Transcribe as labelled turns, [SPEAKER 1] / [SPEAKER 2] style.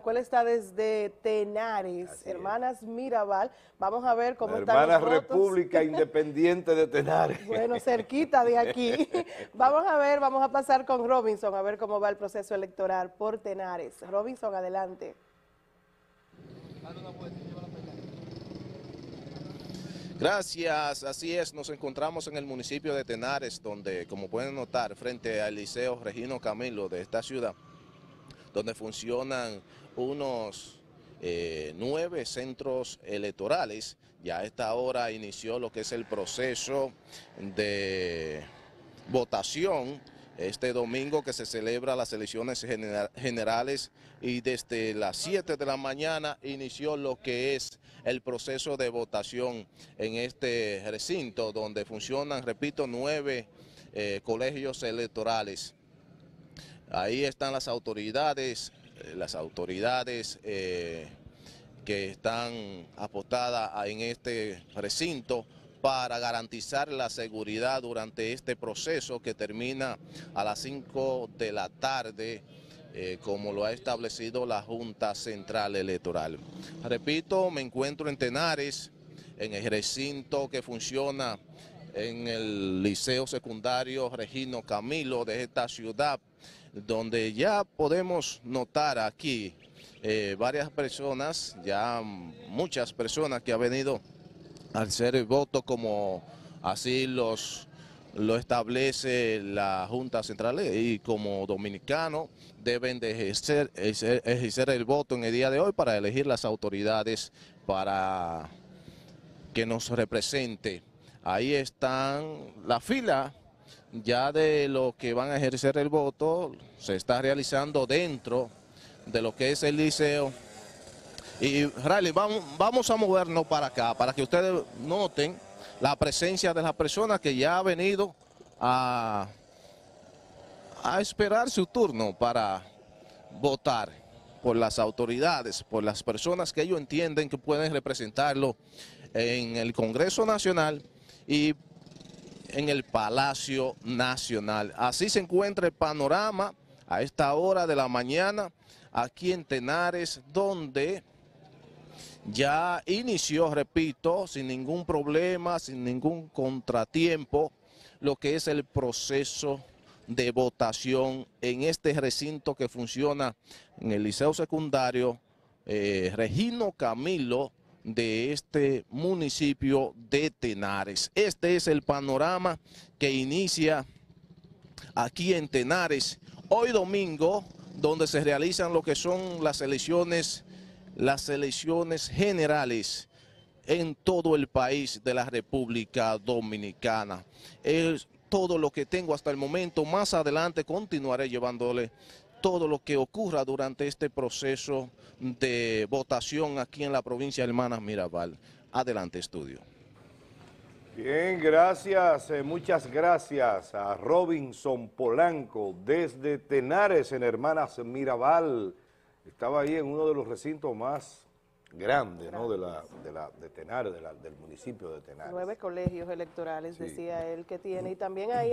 [SPEAKER 1] Cuál está desde Tenares, Hermanas Mirabal. Vamos a ver cómo están Hermanas República Independiente de Tenares. Bueno, cerquita de aquí. Vamos a ver, vamos a pasar con Robinson a ver cómo va el proceso electoral por Tenares. Robinson, adelante.
[SPEAKER 2] Gracias, así es, nos encontramos en el municipio de Tenares, donde como pueden notar, frente al Liceo Regino Camilo de esta ciudad, donde funcionan unos eh, nueve centros electorales. Ya a esta hora inició lo que es el proceso de votación este domingo que se celebra las elecciones generales y desde las 7 de la mañana inició lo que es el proceso de votación en este recinto donde funcionan, repito, nueve eh, colegios electorales. Ahí están las autoridades, eh, las autoridades eh, que están apostadas en este recinto para garantizar la seguridad durante este proceso que termina a las 5 de la tarde, eh, como lo ha establecido la Junta Central Electoral. Repito, me encuentro en Tenares, en el recinto que funciona en el Liceo Secundario Regino Camilo de esta ciudad, donde ya podemos notar aquí eh, varias personas, ya muchas personas que han venido a hacer el voto como así los lo establece la Junta Central eh, y como dominicano deben de ejercer, ejercer, el voto en el día de hoy para elegir las autoridades para que nos represente. Ahí están la fila ya de lo que van a ejercer el voto se está realizando dentro de lo que es el liceo. Y Riley, vamos, vamos a movernos para acá, para que ustedes noten la presencia de la persona que ya ha venido a, a esperar su turno para votar por las autoridades, por las personas que ellos entienden que pueden representarlo en el Congreso Nacional y en el Palacio Nacional. Así se encuentra el panorama a esta hora de la mañana aquí en Tenares, donde ya inició, repito, sin ningún problema, sin ningún contratiempo, lo que es el proceso de votación en este recinto que funciona en el Liceo Secundario eh, Regino Camilo de este municipio de Tenares. Este es el panorama que inicia aquí en Tenares hoy domingo, donde se realizan lo que son las elecciones, las elecciones generales en todo el país de la República Dominicana. Es todo lo que tengo hasta el momento. Más adelante continuaré llevándole todo lo que ocurra durante este proceso de votación aquí en la provincia de Hermanas Mirabal. Adelante, estudio.
[SPEAKER 1] Bien, gracias, eh, muchas gracias a Robinson Polanco desde Tenares en Hermanas Mirabal. Estaba ahí en uno de los recintos más grandes ¿no? De, la, de, Tenares, del municipio de Tenares. Nueve colegios electorales, decía él, que tiene. Y también ahí